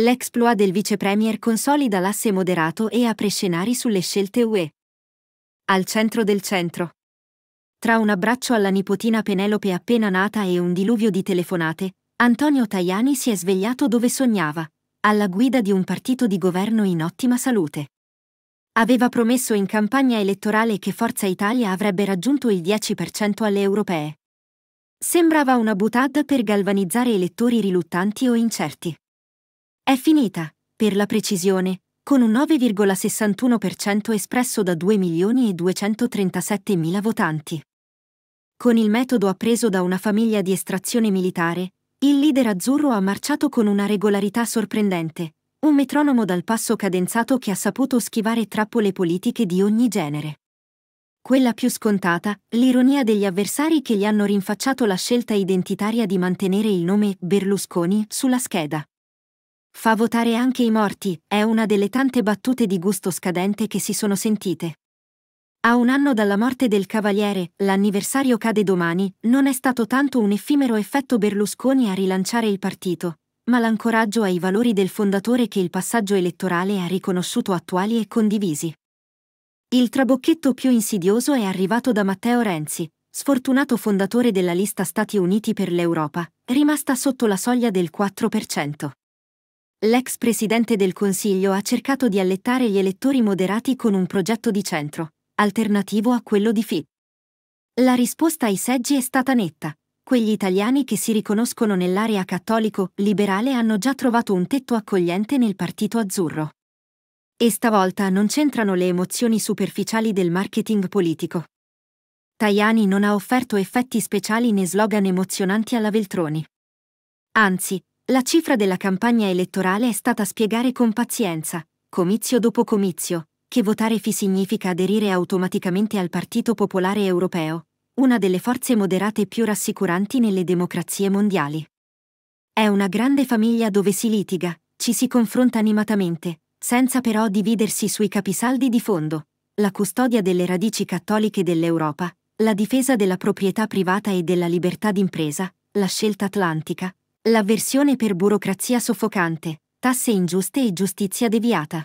L'exploit del vicepremier consolida l'asse moderato e apre scenari sulle scelte UE. Al centro del centro. Tra un abbraccio alla nipotina Penelope appena nata e un diluvio di telefonate, Antonio Tajani si è svegliato dove sognava, alla guida di un partito di governo in ottima salute. Aveva promesso in campagna elettorale che Forza Italia avrebbe raggiunto il 10% alle europee. Sembrava una butad per galvanizzare elettori riluttanti o incerti. È finita, per la precisione, con un 9,61% espresso da 2.237.000 votanti. Con il metodo appreso da una famiglia di estrazione militare, il leader azzurro ha marciato con una regolarità sorprendente, un metronomo dal passo cadenzato che ha saputo schivare trappole politiche di ogni genere. Quella più scontata, l'ironia degli avversari che gli hanno rinfacciato la scelta identitaria di mantenere il nome Berlusconi sulla scheda. Fa votare anche i morti, è una delle tante battute di gusto scadente che si sono sentite. A un anno dalla morte del Cavaliere, l'anniversario cade domani, non è stato tanto un effimero effetto Berlusconi a rilanciare il partito, ma l'ancoraggio ai valori del fondatore che il passaggio elettorale ha riconosciuto attuali e condivisi. Il trabocchetto più insidioso è arrivato da Matteo Renzi, sfortunato fondatore della lista Stati Uniti per l'Europa, rimasta sotto la soglia del 4%. L'ex presidente del Consiglio ha cercato di allettare gli elettori moderati con un progetto di centro, alternativo a quello di Fit. La risposta ai seggi è stata netta. Quegli italiani che si riconoscono nell'area cattolico-liberale hanno già trovato un tetto accogliente nel partito azzurro. E stavolta non c'entrano le emozioni superficiali del marketing politico. Tajani non ha offerto effetti speciali né slogan emozionanti alla Veltroni. Anzi, la cifra della campagna elettorale è stata spiegare con pazienza, comizio dopo comizio, che votare FI significa aderire automaticamente al Partito Popolare Europeo, una delle forze moderate più rassicuranti nelle democrazie mondiali. È una grande famiglia dove si litiga, ci si confronta animatamente, senza però dividersi sui capisaldi di fondo, la custodia delle radici cattoliche dell'Europa, la difesa della proprietà privata e della libertà d'impresa, la scelta atlantica, L'avversione per burocrazia soffocante, tasse ingiuste e giustizia deviata.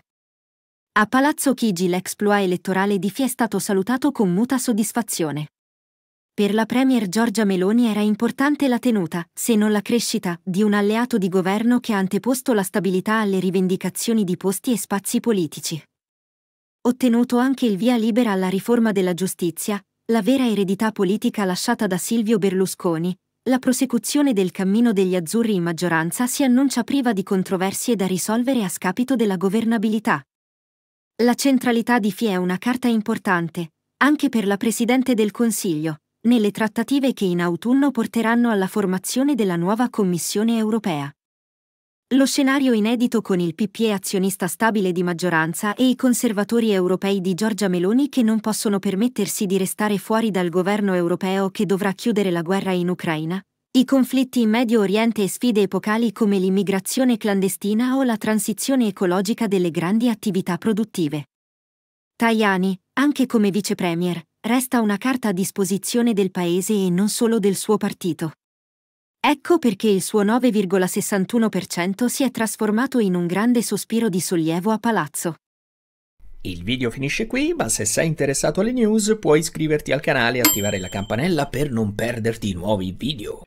A Palazzo Chigi l'exploit elettorale di Fi è stato salutato con muta soddisfazione. Per la Premier Giorgia Meloni era importante la tenuta, se non la crescita, di un alleato di governo che ha anteposto la stabilità alle rivendicazioni di posti e spazi politici. Ottenuto anche il via libera alla riforma della giustizia, la vera eredità politica lasciata da Silvio Berlusconi, la prosecuzione del cammino degli azzurri in maggioranza si annuncia priva di controversie da risolvere a scapito della governabilità. La centralità di FI è una carta importante, anche per la Presidente del Consiglio, nelle trattative che in autunno porteranno alla formazione della nuova Commissione europea. Lo scenario inedito con il PPE azionista stabile di maggioranza e i conservatori europei di Giorgia Meloni che non possono permettersi di restare fuori dal governo europeo che dovrà chiudere la guerra in Ucraina, i conflitti in Medio Oriente e sfide epocali come l'immigrazione clandestina o la transizione ecologica delle grandi attività produttive. Tajani, anche come vicepremier, resta una carta a disposizione del Paese e non solo del suo partito. Ecco perché il suo 9,61% si è trasformato in un grande sospiro di sollievo a palazzo. Il video finisce qui, ma se sei interessato alle news puoi iscriverti al canale e attivare la campanella per non perderti nuovi video.